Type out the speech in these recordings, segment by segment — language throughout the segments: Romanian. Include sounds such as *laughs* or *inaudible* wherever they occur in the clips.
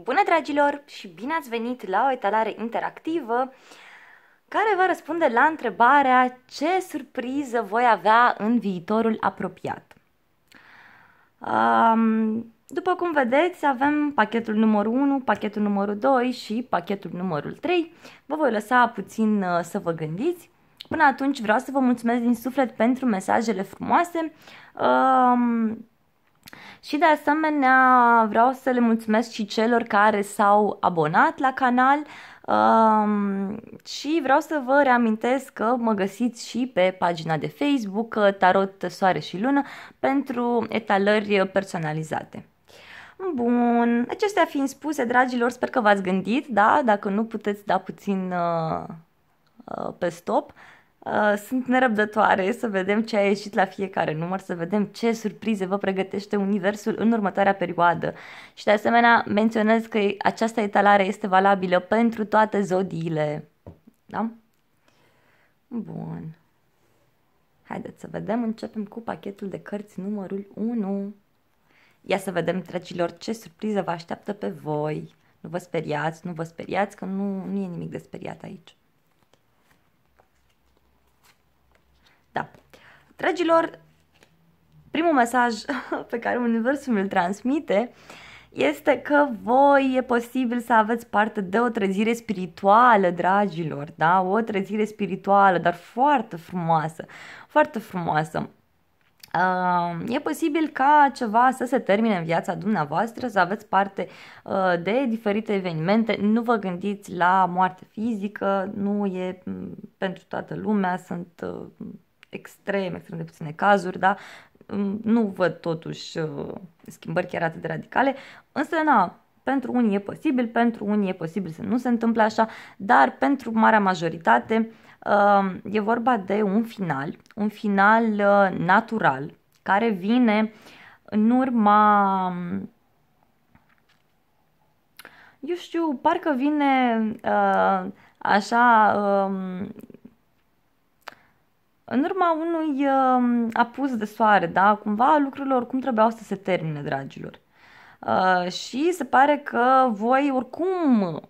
Bună dragilor și bine ați venit la o etalare interactivă care va răspunde la întrebarea ce surpriză voi avea în viitorul apropiat. Um, după cum vedeți, avem pachetul numărul 1, pachetul numărul 2 și pachetul numărul 3. Vă voi lăsa puțin uh, să vă gândiți. Până atunci vreau să vă mulțumesc din suflet pentru mesajele frumoase. Um, și de asemenea vreau să le mulțumesc și celor care s-au abonat la canal um, și vreau să vă reamintesc că mă găsiți și pe pagina de Facebook uh, Tarot Soare și Lună pentru etalări personalizate. Bun, acestea fiind spuse, dragilor, sper că v-ați gândit, da? Dacă nu puteți da puțin uh, uh, pe stop, Uh, sunt nerăbdătoare să vedem ce a ieșit la fiecare număr, să vedem ce surprize vă pregătește Universul în următoarea perioadă. Și de asemenea menționez că această etalare este valabilă pentru toate zodiile. Da? Bun. Haideți să vedem, începem cu pachetul de cărți numărul 1. Ia să vedem, dragilor, ce surpriză vă așteaptă pe voi. Nu vă speriați, nu vă speriați, că nu, nu e nimic de speriat aici. Da. Dragilor, primul mesaj *laughs* pe care Universul mi-l transmite este că voi e posibil să aveți parte de o trezire spirituală, dragilor, da? O trezire spirituală, dar foarte frumoasă, foarte frumoasă. Uh, e posibil ca ceva să se termine în viața dumneavoastră, să aveți parte uh, de diferite evenimente. Nu vă gândiți la moarte fizică, nu e pentru toată lumea, sunt uh, extrem, extrem de puține cazuri, da? Nu văd totuși uh, schimbări chiar atât de radicale, însă, na, pentru unii e posibil, pentru unii e posibil să nu se întâmple așa, dar pentru marea majoritate uh, e vorba de un final, un final uh, natural, care vine în urma mm, eu știu, parcă vine uh, așa, uh, în urma unui uh, apus de soare, da, cumva lucrurile oricum trebuiau să se termine, dragilor. Uh, și se pare că voi oricum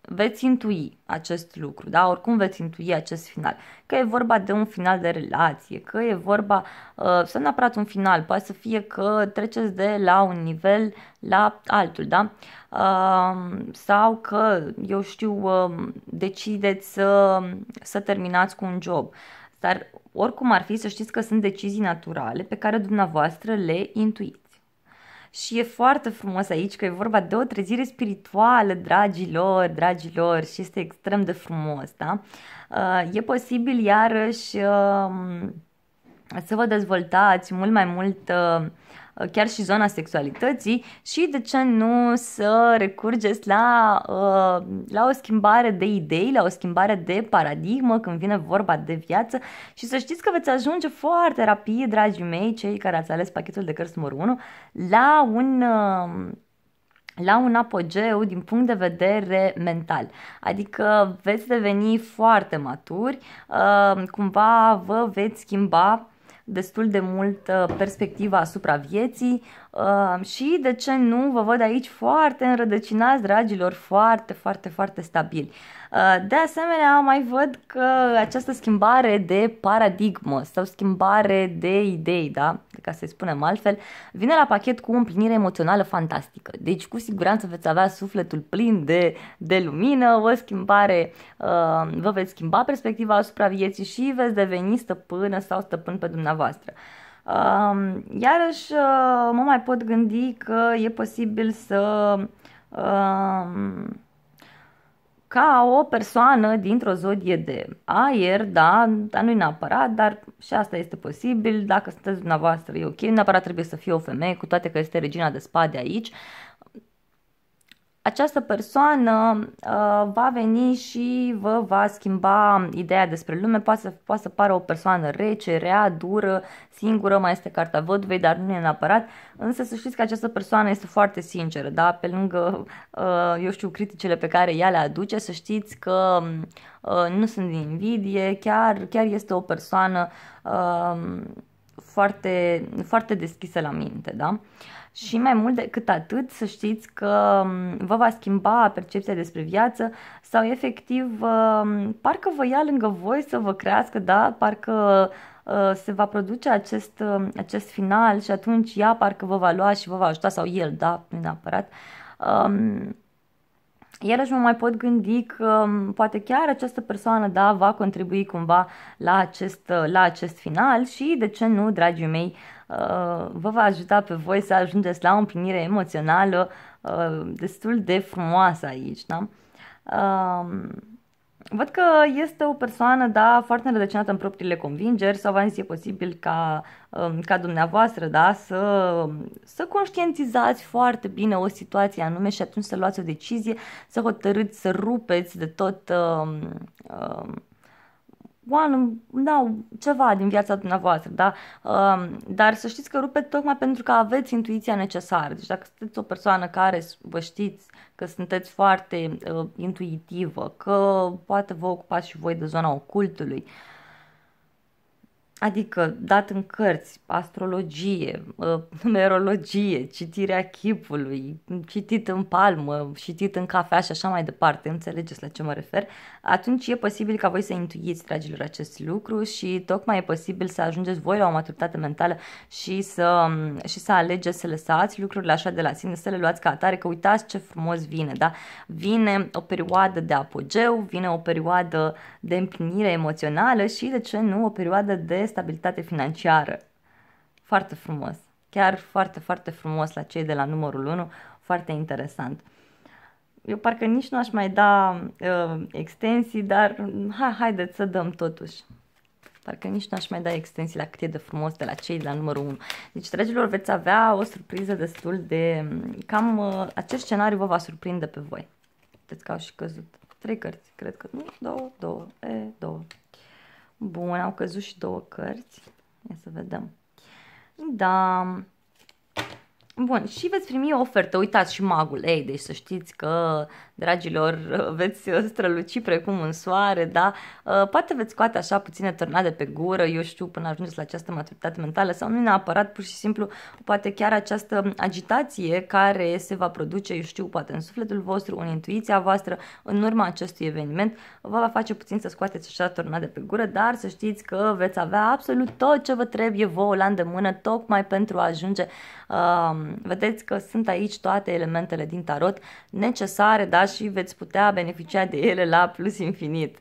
veți intui acest lucru, da? Oricum veți intui acest final. Că e vorba de un final de relație, că e vorba uh, să neapărat un final, poate să fie că treceți de la un nivel la altul, da? Uh, sau că, eu știu, uh, decideți să, să terminați cu un job. Uh, dar oricum ar fi să știți că sunt decizii naturale pe care dumneavoastră le intuiți. Și e foarte frumos aici că e vorba de o trezire spirituală, dragilor, dragilor, și este extrem de frumos, da? Uh, e posibil iarăși um, să vă dezvoltați mult mai mult uh, Uh, chiar și zona sexualității și de ce nu să recurgeți la, uh, la o schimbare de idei, la o schimbare de paradigmă când vine vorba de viață și să știți că veți ajunge foarte rapid, dragii mei, cei care ați ales pachetul de cărți numărul 1, la un uh, la un apogeu din punct de vedere mental. Adică veți deveni foarte maturi, cumva vă veți schimba destul de mult perspectiva asupra vieții uh, și, de ce nu, vă văd aici foarte înrădăcinați, dragilor, foarte, foarte, foarte stabili. Uh, de asemenea, mai văd că această schimbare de paradigmă sau schimbare de idei, da? ca să-i spunem altfel, vine la pachet cu o împlinire emoțională fantastică. Deci, cu siguranță veți avea sufletul plin de, de lumină, o schimbare, uh, vă veți schimba perspectiva asupra vieții și veți deveni stăpână sau stăpân pe dumneavoastră. Uh, iarăși, uh, mă mai pot gândi că e posibil să... Uh, ca o persoană dintr-o zodie de aer, da, dar nu-i neapărat, dar și asta este posibil, dacă sunteți dumneavoastră, e ok, neapărat trebuie să fie o femeie, cu toate că este regina de spade aici, această persoană uh, va veni și vă va schimba ideea despre lume, poate să, poate să pară o persoană rece, rea, dură, singură, mai este carta vădvei, dar nu e neapărat, însă să știți că această persoană este foarte sinceră, da? pe lângă, uh, eu știu, criticile pe care ea le aduce, să știți că uh, nu sunt din invidie, chiar, chiar este o persoană uh, foarte, foarte deschisă la minte, da? Uh, și mai mult decât atât, să știți că vă va schimba percepția despre viață sau efectiv parcă vă ia lângă voi să vă crească, da? Parcă ă, se va produce acest, ă, acest final și atunci ea parcă vă va lua și vă va ajuta sau el, da, nu neapărat. iarăși mă mai pot gândi că poate chiar această persoană, da, va contribui cumva la acest, la acest final și, de ce nu, dragii mei, Uh, vă va ajuta pe voi să ajungeți la o împlinire emoțională uh, destul de frumoasă aici, da? Uh, văd că este o persoană, da, foarte înrădăcinată în propriile convingeri sau v-am zis, e posibil ca, um, ca dumneavoastră, da, să, să conștientizați foarte bine o situație anume și atunci să luați o decizie, să hotărâți, să rupeți de tot Uh, uh, one, da, ceva din viața dumneavoastră, da? Um, dar să știți că rupe tocmai pentru că aveți intuiția necesară. Deci dacă sunteți o persoană care vă știți că sunteți foarte uh, intuitivă, că poate vă ocupați și voi de zona ocultului, uh, adică dat în cărți, astrologie, numerologie, uh, *laughs* citirea chipului, citit în palmă, citit în cafea și așa mai departe, înțelegeți la ce mă refer, atunci e posibil ca voi să intuiți, dragilor, acest lucru și tocmai e posibil să ajungeți voi la o maturitate mentală și să, um, și să alegeți să lăsați lucrurile așa de la sine, să le luați ca atare, că uitați ce frumos vine, da? Vine o perioadă de apogeu, vine o perioadă de împlinire emoțională și, de ce nu, o perioadă de stabilitate financiară. Foarte frumos. Chiar foarte, foarte frumos la cei de la numărul 1. Foarte interesant. Eu parcă nici nu aș mai da uh, extensii, dar ha, haideți să dăm totuși. Parcă nici nu aș mai da extensii la cât e de frumos de la cei de la numărul 1. Deci, dragilor, veți avea o surpriză destul de... Cam uh, acest scenariu vă va surprinde pe voi. Vedeți că au și căzut trei cărți, cred că nu, două, două, e, două. Bun, au căzut și două cărți. Ia să vedem. Da, Bun, și veți primi o ofertă. Uitați și magul ei, deci să știți că, dragilor, *laughs* veți străluci precum un soare, da? Uh, poate veți scoate așa puține tornade pe gură, eu știu, până ajungeți la această maturitate mentală sau nu neapărat, pur și simplu, poate chiar această agitație care se va produce, eu știu, poate în sufletul vostru, în intuiția voastră, în urma acestui eveniment, vă va face puțin să scoateți așa tornade pe gură, dar să știți că veți avea absolut tot ce vă trebuie vouă la îndemână, tocmai pentru a ajunge um, Vedeți că sunt aici toate elementele din tarot necesare, da, și veți putea beneficia de ele la plus infinit.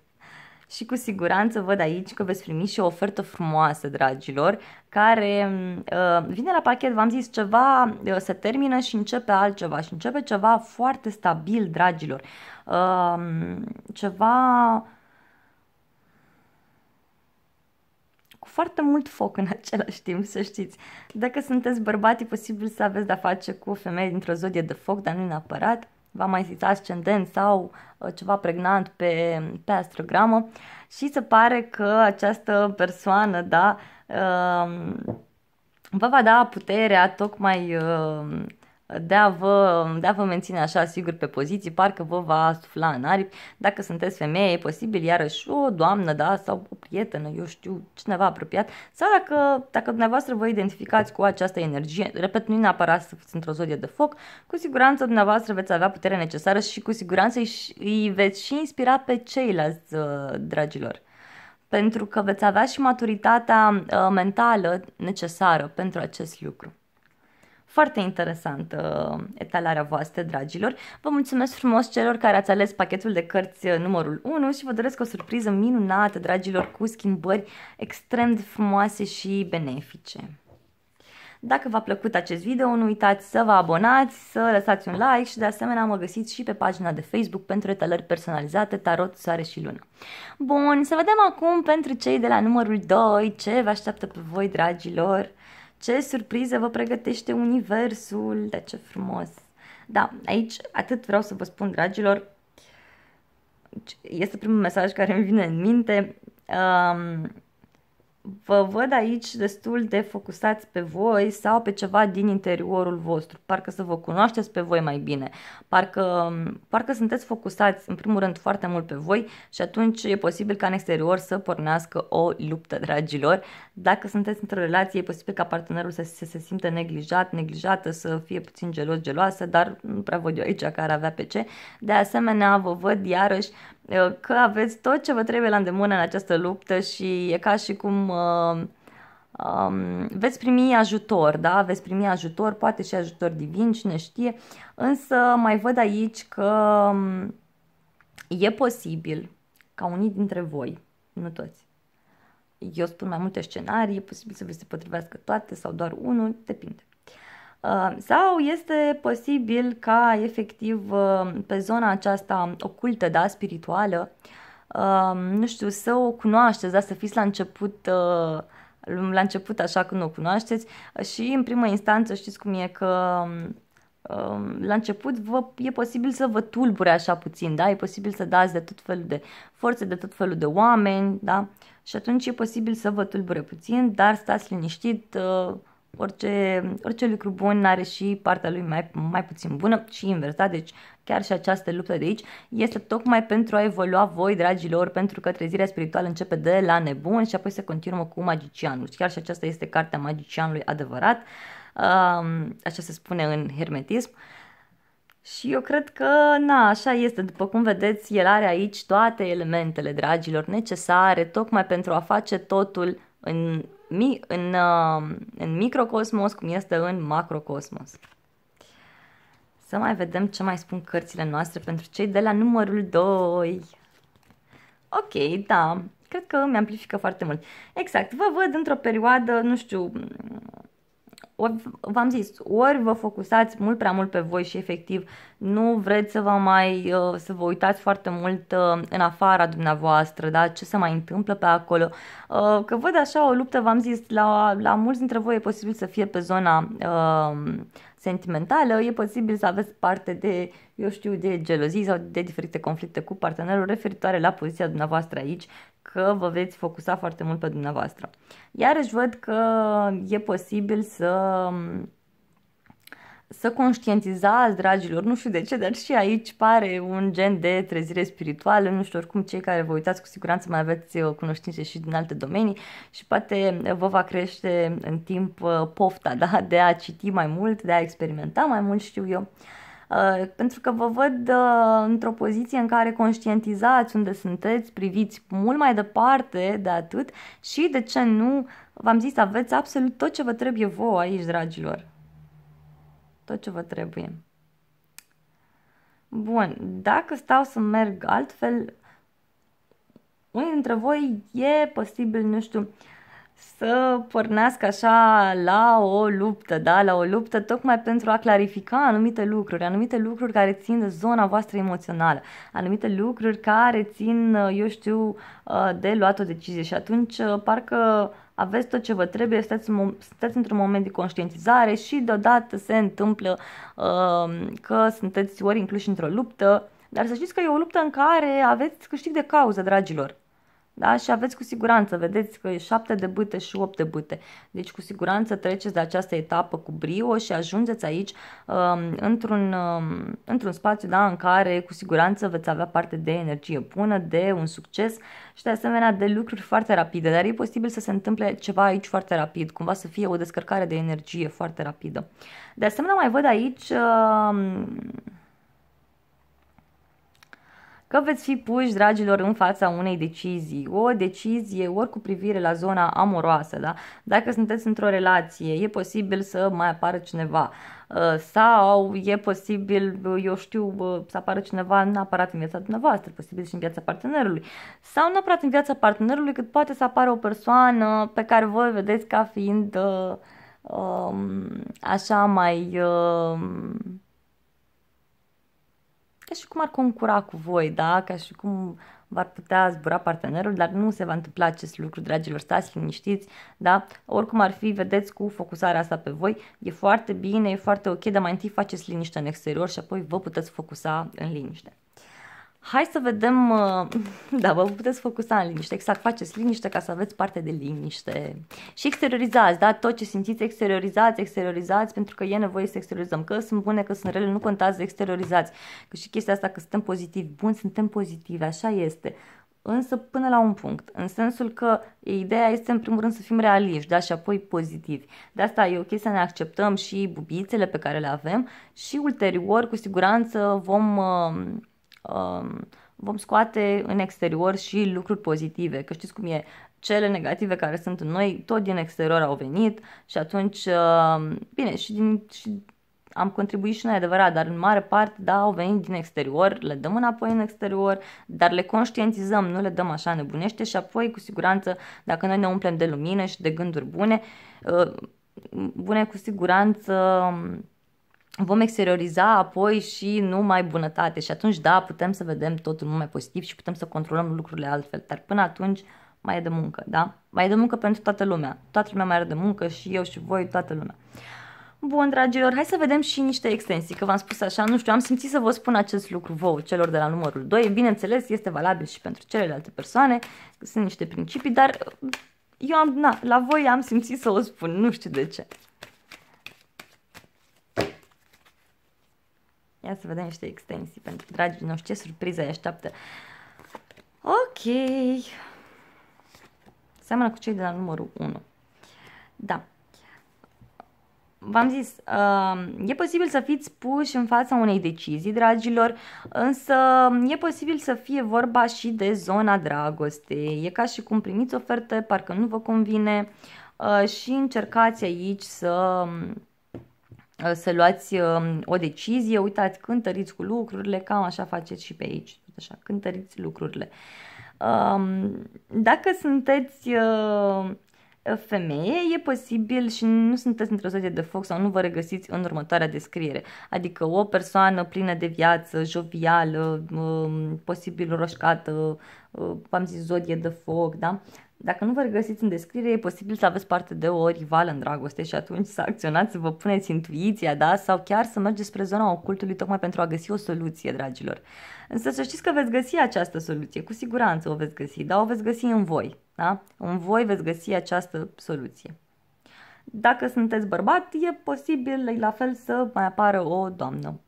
Și cu siguranță văd aici că veți primi și o ofertă frumoasă, dragilor, care uh, vine la pachet, v-am zis, ceva uh, se termină și începe altceva și începe ceva foarte stabil, dragilor. Uh, ceva cu foarte mult foc în *laughs* același timp, să știți. Dacă sunteți e posibil să aveți de-a face cu femei dintr-o zodie de foc, dar nu neapărat. Va mai zis ascendent sau uh, ceva pregnant pe, pe astrogramă și se pare că această persoană, da, uh, vă va da puterea tocmai uh, de a, vă, de a vă menține așa sigur pe poziții, parcă vă va sufla în aripi. Dacă sunteți femeie, e posibil iarăși o doamnă, da, sau o prietenă, eu știu, cineva apropiat, sau dacă, dacă dumneavoastră vă identificați cu această energie, repet, nu neapărat să fiți într-o zodie de foc, cu siguranță dumneavoastră veți avea puterea necesară și cu siguranță îi, îi veți și inspira pe ceilalți, uh, dragilor pentru că veți avea și maturitatea uh, mentală necesară pentru acest lucru. Foarte interesantă uh, etalarea voastră, dragilor. Vă mulțumesc frumos celor care ați ales pachetul de cărți uh, numărul 1 și vă doresc o surpriză minunată, dragilor, cu schimbări extrem de frumoase și benefice. Dacă v-a plăcut acest video, nu uitați să vă abonați, să lăsați un like și de asemenea mă găsiți și pe pagina de Facebook pentru etalări personalizate, tarot, soare și lună. Bun, să vedem acum pentru cei de la numărul 2 ce vă așteaptă pe voi, dragilor. Ce surpriză vă pregătește universul! De ce frumos! Da, aici atât vreau să vă spun, dragilor, este primul mesaj care îmi vine în minte. Um, vă văd aici destul de focusați pe voi sau pe ceva din interiorul vostru, parcă să vă cunoașteți pe voi mai bine, parcă, parcă sunteți focusați în primul rând foarte mult pe voi și atunci e posibil ca în exterior să pornească o luptă, *laughs* dragilor. Dacă sunteți într-o relație, e posibil ca partenerul să, să se simte neglijat, neglijată, să fie puțin gelos, geloasă, dar nu prea văd eu aici care avea pe ce. De asemenea, vă văd iarăși că aveți tot ce vă trebuie la îndemână în această luptă și e ca și cum uh, um, veți primi ajutor, da? Veți primi ajutor, poate și ajutor divin, cine știe, însă mai văd aici că um, e posibil ca unii dintre voi, nu toți, eu spun mai multe scenarii, e posibil să vi se potrivească toate sau doar unul, depinde Uh, sau este posibil ca efectiv uh, pe zona aceasta ocultă, da, spirituală, uh, nu știu, să o cunoașteți, da, să fiți la început la început așa când o cunoașteți și în primă instanță știți cum e că um, la început vă, e posibil să vă tulbure așa puțin, da? E posibil să dați de tot felul de forțe, de tot felul de oameni, da? Și atunci e posibil să vă tulbure puțin, dar stați liniștit, orice, orice lucru bun are și partea lui mai, mai puțin bună și invers, da? deci chiar și această luptă de aici este tocmai pentru a evolua voi, dragilor, pentru că trezirea spirituală începe de la nebun și apoi se continuă cu magicianul. Chiar și aceasta este cartea magicianului adevărat, um, așa se spune în hermetism. Și eu cred că, na, așa este, după cum vedeți, el are aici toate elementele, dragilor, necesare, tocmai pentru a face totul în mi- în, uh, în microcosmos cum este în macrocosmos. Să mai vedem ce mai spun cărțile noastre pentru cei de la numărul 2. Ok, da, cred că mi amplifică foarte mult. Exact, vă văd într-o perioadă, nu știu, v-am zis, ori vă focusați mult prea mult pe voi și efectiv nu vreți să vă mai, uh, să vă uitați foarte mult uh, în afara dumneavoastră, da? ce se mai întâmplă pe acolo. Uh, că văd așa o luptă, v-am zis, la, la mulți dintre voi e posibil să fie pe zona uh, sentimentală, e posibil să aveți parte de, eu știu, de gelozii sau de diferite conflicte cu partenerul referitoare la poziția dumneavoastră aici că vă veți focusa foarte mult pe dumneavoastră. Iarăși văd că e posibil să să conștientizați, dragilor, nu știu de ce, dar și aici pare un gen de trezire spirituală, nu știu, oricum cei care vă uitați cu siguranță mai aveți uh, cunoștințe și din alte domenii și poate uh, vă va crește în timp uh, pofta *laughs* da? de a citi mai mult, de a experimenta mai mult, știu eu. Uh, Uh, pentru că vă văd uh, într-o poziție în care conștientizați unde sunteți, priviți mult mai departe de atât și, de ce nu, v-am zis, aveți absolut tot ce vă trebuie vouă aici, dragilor. Tot ce vă trebuie. Bun, dacă stau să merg altfel, unii dintre voi e posibil, nu știu, uh, să pornească așa la o luptă, da? la o luptă tocmai pentru a clarifica anumite lucruri, anumite lucruri care țin de zona voastră emoțională, anumite lucruri care țin, eu știu, uh, de luat o decizie și atunci uh, parcă aveți tot ce vă trebuie, stați, stați într-un moment de conștientizare și deodată se întâmplă uh, că sunteți ori incluși într-o luptă, dar să știți că e o luptă în care aveți câștig de cauză, dragilor. Da? Și aveți cu siguranță, vedeți că e 7 de bâte și 8 de bâte. Deci cu siguranță treceți de această etapă cu brio și ajungeți aici um, într-un, um, într-un spațiu da, în care cu siguranță veți avea parte de energie bună, de un succes și de asemenea de lucruri foarte rapide. Dar e posibil să se întâmple ceva aici foarte rapid, cumva să fie o descărcare de energie foarte rapidă. De asemenea mai văd aici... Um, că veți fi puși, dragilor, în fața unei decizii. O decizie ori cu privire la zona amoroasă, da? Dacă sunteți într-o relație, e posibil să mai apară cineva uh, sau e posibil, uh, eu știu, uh, să apară cineva neapărat în viața dumneavoastră, posibil și în viața partenerului, sau neapărat în viața partenerului, cât poate să apară o persoană pe care voi vedeți ca fiind uh, um, așa mai... Uh, ca și cum ar concura cu voi, da? Ca și cum v-ar putea zbura partenerul, dar nu se va întâmpla acest lucru, dragilor, stați liniștiți, da? Oricum ar fi, vedeți cu focusarea asta pe voi, e foarte bine, e foarte ok, dar mai întâi faceți liniște în exterior și apoi vă puteți focusa în liniște. Hai să vedem, uh, *laughs* da, vă puteți focusa în liniște, exact, faceți liniște ca să aveți parte de liniște și exteriorizați, da, tot ce simțiți exteriorizați, exteriorizați, pentru că e nevoie să exteriorizăm, că sunt bune, că sunt rele, nu contează, exteriorizați, că și chestia asta că suntem pozitivi, bun, suntem pozitivi, așa este, însă până la un punct, în sensul că ideea este în primul rând să fim realiști, da, și apoi pozitivi. De asta e ok să ne acceptăm și bubițele pe care le avem și ulterior, cu siguranță, vom uh, Um, vom scoate în exterior și lucruri pozitive, că știți cum e, cele negative care sunt în noi tot din exterior au venit și atunci, um, bine, și, din, și am contribuit și noi adevărat, dar în mare parte, da, au venit din exterior, le dăm înapoi în exterior, dar le conștientizăm, nu le dăm așa nebunește și apoi, cu siguranță, dacă noi ne umplem de lumină și de gânduri bune, uh, bune, cu siguranță um, vom exterioriza apoi și numai bunătate și atunci, da, putem să vedem totul mult mai pozitiv și putem să controlăm lucrurile altfel, dar până atunci mai e de muncă, da? Mai e de muncă pentru toată lumea, toată lumea mai are de muncă și eu și voi, toată lumea. Bun, dragilor, hai să vedem și niște extensii, că v-am spus așa, nu știu, am simțit să vă spun acest lucru vouă, celor de la numărul 2, bineînțeles, este valabil și pentru celelalte persoane, sunt niște principii, dar eu am, na, la voi am simțit să o spun, nu știu de ce. Ia să vedem niște extensii pentru dragii noștri. Ce surpriză îi așteaptă. Ok. Seamănă cu cei de la numărul 1. Da. V-am zis, um, e posibil să fiți puși în fața unei decizii, dragilor, însă e posibil să fie vorba și de zona dragostei. E ca și cum primiți oferte, parcă nu vă convine uh, și încercați aici să um, Uh, să luați um, o decizie, uitați, cântăriți cu lucrurile, cam așa faceți și pe aici, tot așa, cântăriți lucrurile. Um, dacă sunteți uh, femeie, e posibil și nu sunteți într-o stare de foc sau nu vă regăsiți în următoarea descriere. Adică o persoană plină de viață, jovială, um, posibil roșcată, v-am uh, zis zodie de foc, da? Dacă nu vă regăsiți în descriere, e posibil să aveți parte de o rivală în dragoste și atunci să acționați, să vă puneți intuiția, da? Sau chiar să mergeți spre zona ocultului tocmai pentru a găsi o soluție, dragilor. Însă să știți că veți găsi această soluție, cu siguranță o veți găsi, dar o veți găsi în voi, da? În voi veți găsi această soluție. Dacă sunteți bărbat, e posibil la fel să mai apară o doamnă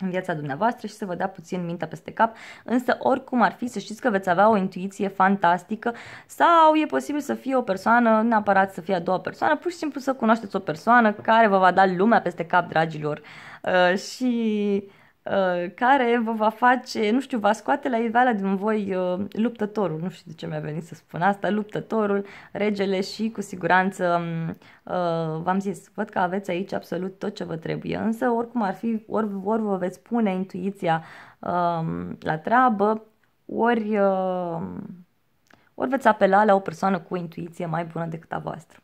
în viața dumneavoastră și să vă dea puțin mintea peste cap, însă oricum ar fi să știți că veți avea o intuiție fantastică sau e posibil să fie o persoană, neapărat să fie a doua persoană, pur și simplu să cunoașteți o persoană care vă va da lumea peste cap, dragilor. Uh, și Uh, care vă va face, nu știu, va scoate la iveală din voi uh, luptătorul, nu știu de ce mi-a venit să spun asta, luptătorul, regele și cu siguranță, um, uh, v-am zis, văd că aveți aici absolut tot ce vă trebuie, însă oricum ar fi, ori, ori vă veți pune intuiția um, la treabă, ori, ori veți apela la o persoană cu intuiție mai bună decât a voastră.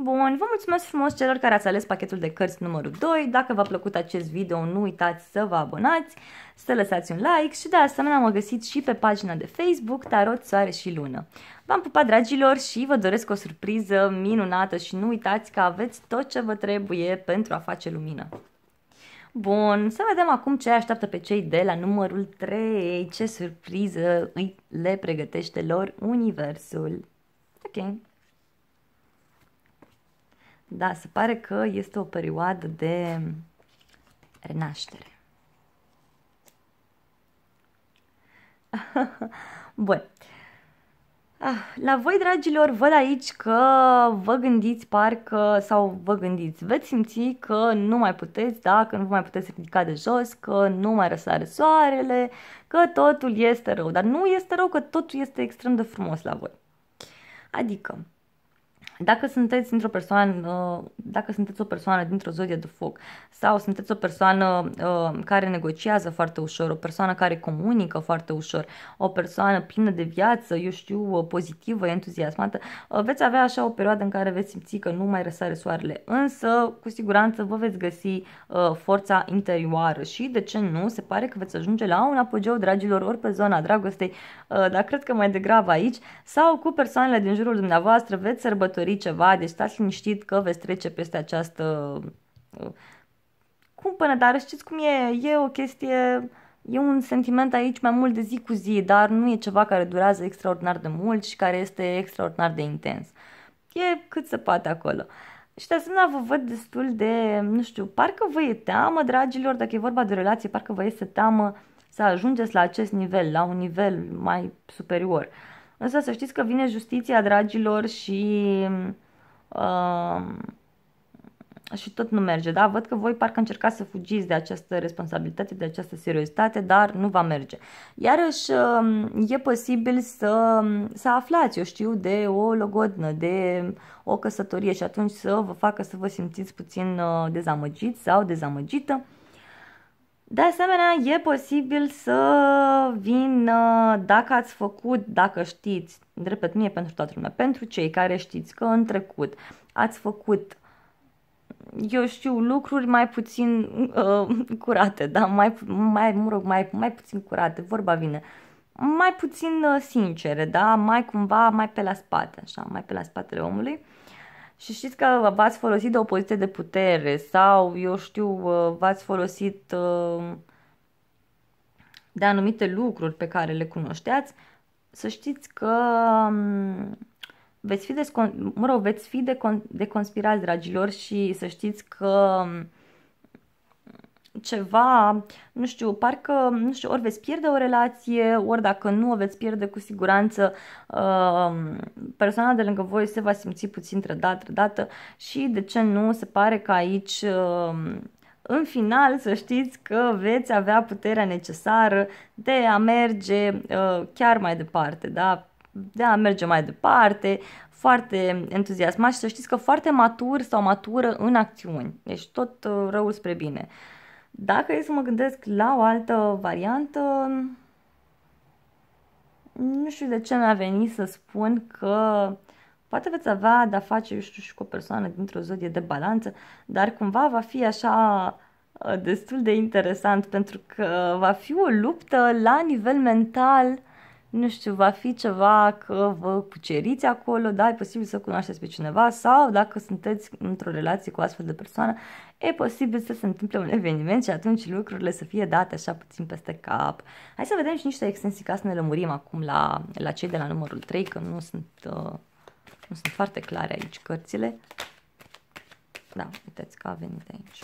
Bun, vă mulțumesc frumos celor care ați ales pachetul de cărți numărul 2. Dacă v-a plăcut acest video, nu uitați să vă abonați, să lăsați un like și de asemenea mă găsiți și pe pagina de Facebook Tarot, Soare și Lună. V-am pupat, dragilor, și vă doresc o surpriză minunată și nu uitați că aveți tot ce vă trebuie pentru a face lumină. Bun, să vedem acum ce așteaptă pe cei de la numărul 3, ce surpriză îi le pregătește lor universul. Ok. Da, se pare că este o perioadă de renaștere. *laughs* Bun. Ah, la voi, dragilor, văd aici că vă gândiți parcă sau vă gândiți, veți simți că nu mai puteți, da, că nu vă mai puteți ridica de jos, că nu mai răsare soarele, că totul este rău. Dar nu este rău, că totul este extrem de frumos la voi. Adică, dacă sunteți într-o persoană, uh, dacă sunteți o persoană dintr-o zodie de foc sau sunteți o persoană uh, care negociază foarte ușor, o persoană care comunică foarte ușor, o persoană plină de viață, eu știu, uh, pozitivă, entuziasmată, veți avea așa o perioadă în care veți simți că nu mai răsare soarele, însă cu siguranță vă veți găsi forța interioară și de ce nu, se pare că veți ajunge la un apogeu, dragilor, ori pe zona dragostei, dar cred că mai degrabă aici, sau cu persoanele din jurul dumneavoastră veți sărbători dori ceva, deci stați liniștit că veți trece peste această uh, cumpănă, dar știți cum e, e o chestie, e un sentiment aici mai mult de zi cu zi, dar nu e ceva care durează extraordinar de mult și care este extraordinar de intens. E cât se poate acolo. Și de asemenea vă văd destul de, nu știu, parcă vă e teamă, dragilor, dacă e vorba de relație, parcă vă este teamă să ajungeți la acest nivel, la un nivel mai superior. Uh, Însă să știți că vine justiția, dragilor, și... Uh, și tot nu merge, da? Văd că voi parcă încercați să fugiți de această responsabilitate, de această seriozitate, dar nu va merge. Iarăși um, e posibil să, um, să aflați, eu știu, de o logodnă, de o căsătorie și atunci să vă facă să vă simțiți puțin uh, dezamăgit sau dezamăgită. De asemenea, e posibil să vin, dacă ați făcut, dacă știți, repet, nu e pentru toată lumea, pentru cei care știți că în trecut ați făcut, eu știu, lucruri mai puțin uh, curate, da, mai, mai, mă rog, mai, mai puțin curate, vorba vine, mai puțin uh, sincere, da, mai cumva, mai pe la spate, așa, mai pe la spatele omului. Uh, și știți că v-ați folosit de o poziție de putere sau, eu știu, uh, v-ați folosit uh, de anumite lucruri pe care le cunoșteați, să știți că um, veți fi, de, mă rog, veți fi de, de conspirați, dragilor, și să știți că um, ceva, nu știu, parcă, nu știu, ori veți pierde o relație, ori dacă nu o veți pierde, cu siguranță uh, persoana de lângă voi se va simți puțin trădat, trădată și de ce nu, se pare că aici uh, în final să știți că veți avea puterea necesară de a merge uh, chiar mai departe, da? de a merge mai departe, foarte entuziasmat și să știți că foarte matur sau matură în acțiuni. Deci tot răul spre bine. Dacă e să mă gândesc la o altă variantă, nu știu de ce mi-a venit să spun că poate veți avea de-a face, eu știu, și cu o persoană dintr-o zodie de balanță, dar cumva va fi așa uh, destul de interesant pentru că va fi o luptă la nivel mental nu știu, va fi ceva că vă cuceriți acolo, da, e posibil să cunoașteți pe cineva sau dacă sunteți într-o relație cu astfel de persoană, e posibil să se întâmple un eveniment și atunci lucrurile să fie date așa puțin peste cap. Hai să vedem și niște extensii ca să ne lămurim acum la, la cei de la numărul 3, că nu sunt, uh, nu sunt foarte clare aici cărțile. Da, uitați că a venit aici.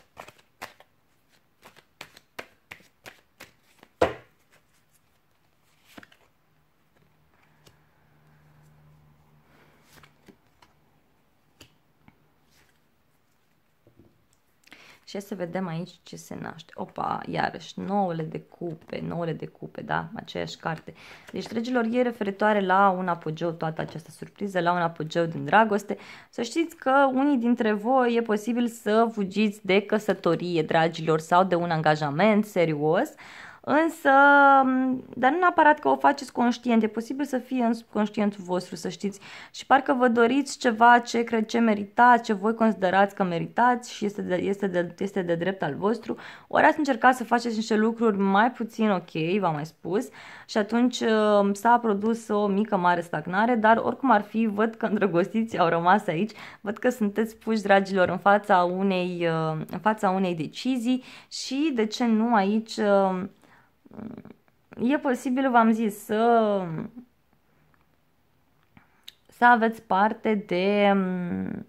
Și să vedem aici ce se naște. Opa, iarăși, nouăle de cupe, nouăle de cupe, da? Aceeași carte. Deci, dragilor, e referitoare la un apogeu toată această surpriză, la un apogeu din dragoste. Să știți că unii dintre voi e posibil să fugiți de căsătorie, dragilor, sau de un angajament serios. Uh, Însă, dar nu neapărat că o faceți conștient, e posibil să fie în subconștientul vostru, să știți. Și parcă vă doriți ceva ce cred ce meritați, ce voi considerați că meritați și este de, este de, este de drept al vostru. Ori ați încercat să faceți niște lucruri mai puțin ok, v-am mai spus, și atunci s-a produs o mică mare stagnare, dar oricum ar fi, văd că îndrăgostiți au rămas aici, văd că sunteți puși, dragilor, în fața unei, uh, în fața unei decizii și, de ce nu, aici uh, e posibil, v-am zis, să, să aveți parte de mm,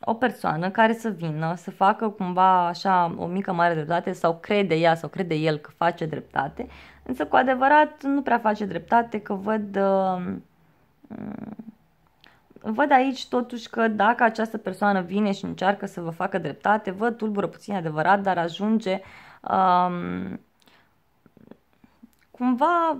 o persoană care să vină, să facă cumva așa o mică mare dreptate sau crede ea sau crede el că face dreptate, însă cu adevărat nu prea face dreptate că văd mm, văd aici totuși că dacă această persoană vine și încearcă să vă facă dreptate, vă tulbură puțin adevărat, dar ajunge uh, um, cumva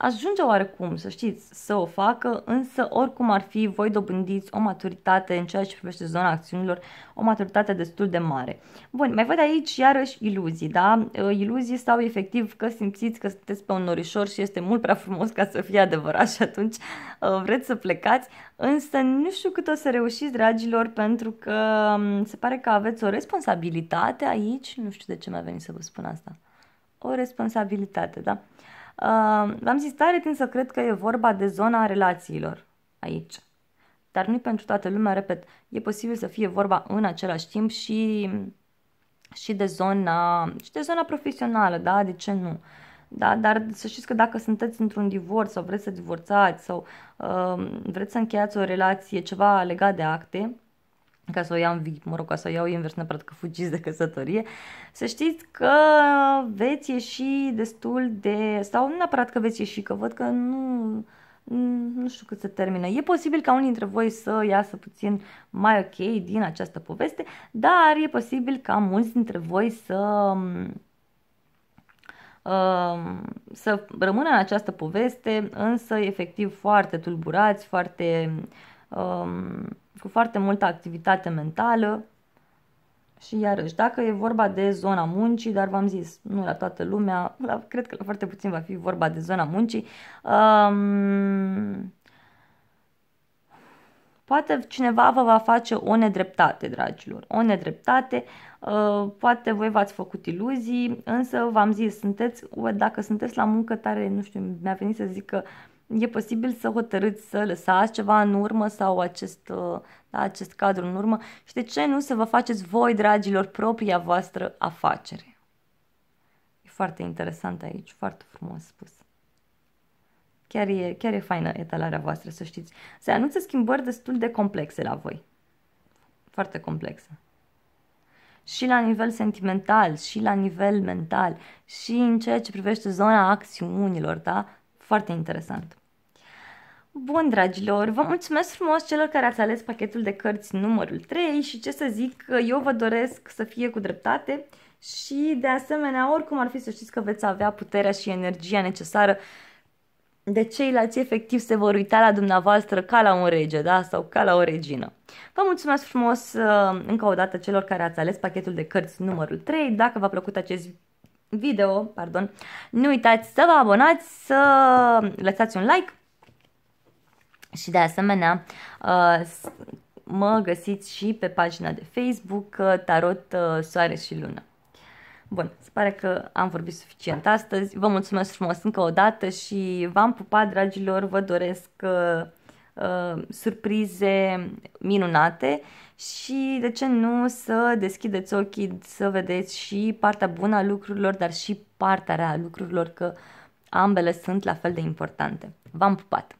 ajunge oarecum, să știți, să o facă, însă oricum ar fi, voi dobândiți o maturitate în ceea ce privește zona acțiunilor, o maturitate destul de mare. Bun, mai văd aici iarăși iluzii, da? Ă, iluzii sau efectiv că simțiți că sunteți pe un norișor și este mult prea frumos ca să fie adevărat și atunci ă, vreți să plecați, însă nu știu cât o să reușiți, dragilor, pentru că se pare că aveți o responsabilitate aici, nu știu de ce mi-a venit să vă spun asta, o responsabilitate, da? Uh, am zis tare timp să cred că e vorba de zona relațiilor aici. Dar nu pentru toată lumea, repet, e posibil să fie vorba în același timp și, și, de, zona, și de zona profesională, da, de ce nu? Da, dar să știți că dacă sunteți într-un divorț sau vreți să divorțați sau uh, vreți să încheiați o relație, ceva legat de acte, ca să o iau, mă rog, ca să o iau invers neapărat că fugiți de căsătorie, să știți că veți ieși destul de, sau nu neapărat că veți ieși, că văd că nu, nu știu cât se termină. E posibil ca unii dintre voi să iasă puțin mai ok din această poveste, dar e posibil ca mulți dintre voi să um, să rămână în această poveste, însă efectiv foarte tulburați, foarte um, cu foarte multă activitate mentală și iarăși, dacă e vorba de zona muncii, dar v-am zis, nu la toată lumea, la, cred că la foarte puțin va fi vorba de zona muncii, um, poate cineva vă va face o nedreptate, dragilor, o nedreptate, uh, poate voi v-ați făcut iluzii, însă v-am zis, sunteți, dacă sunteți la muncă tare, nu știu, mi-a venit să zic că uh, e posibil să hotărâți să lăsați ceva în urmă sau acest, uh, da, acest cadru în urmă și de ce nu să vă faceți voi, dragilor, propria voastră afacere. E foarte interesant aici, foarte frumos spus. Chiar e, chiar e faină etalarea voastră, să știți. Se anunță schimbări destul de complexe la voi. Foarte complexe. Și la nivel sentimental, și la nivel mental, și în ceea ce privește zona acțiunilor, da? Foarte interesant. Bun, dragilor, vă mulțumesc frumos celor care ați ales pachetul de cărți numărul 3 și ce să zic, eu vă doresc să fie cu dreptate și de asemenea, oricum ar fi să știți că veți avea puterea și energia necesară de ceilalți efectiv se vor uita la dumneavoastră ca la un rege, da? Sau ca la o regină. Vă mulțumesc frumos uh, încă o dată celor care ați ales pachetul de cărți numărul 3. Dacă v-a plăcut acest video, pardon, nu uitați să vă abonați, să lăsați un like și de asemenea, uh, mă găsiți și pe pagina de Facebook uh, Tarot uh, Soare și Lună. Bun, se pare că am vorbit suficient astăzi. Vă mulțumesc frumos încă o dată și v-am pupat, dragilor. Vă doresc uh, surprize minunate și, de ce nu, să deschideți ochii, să vedeți și partea bună a lucrurilor, dar și partea rea a lucrurilor, că ambele sunt la fel de importante. V-am pupat!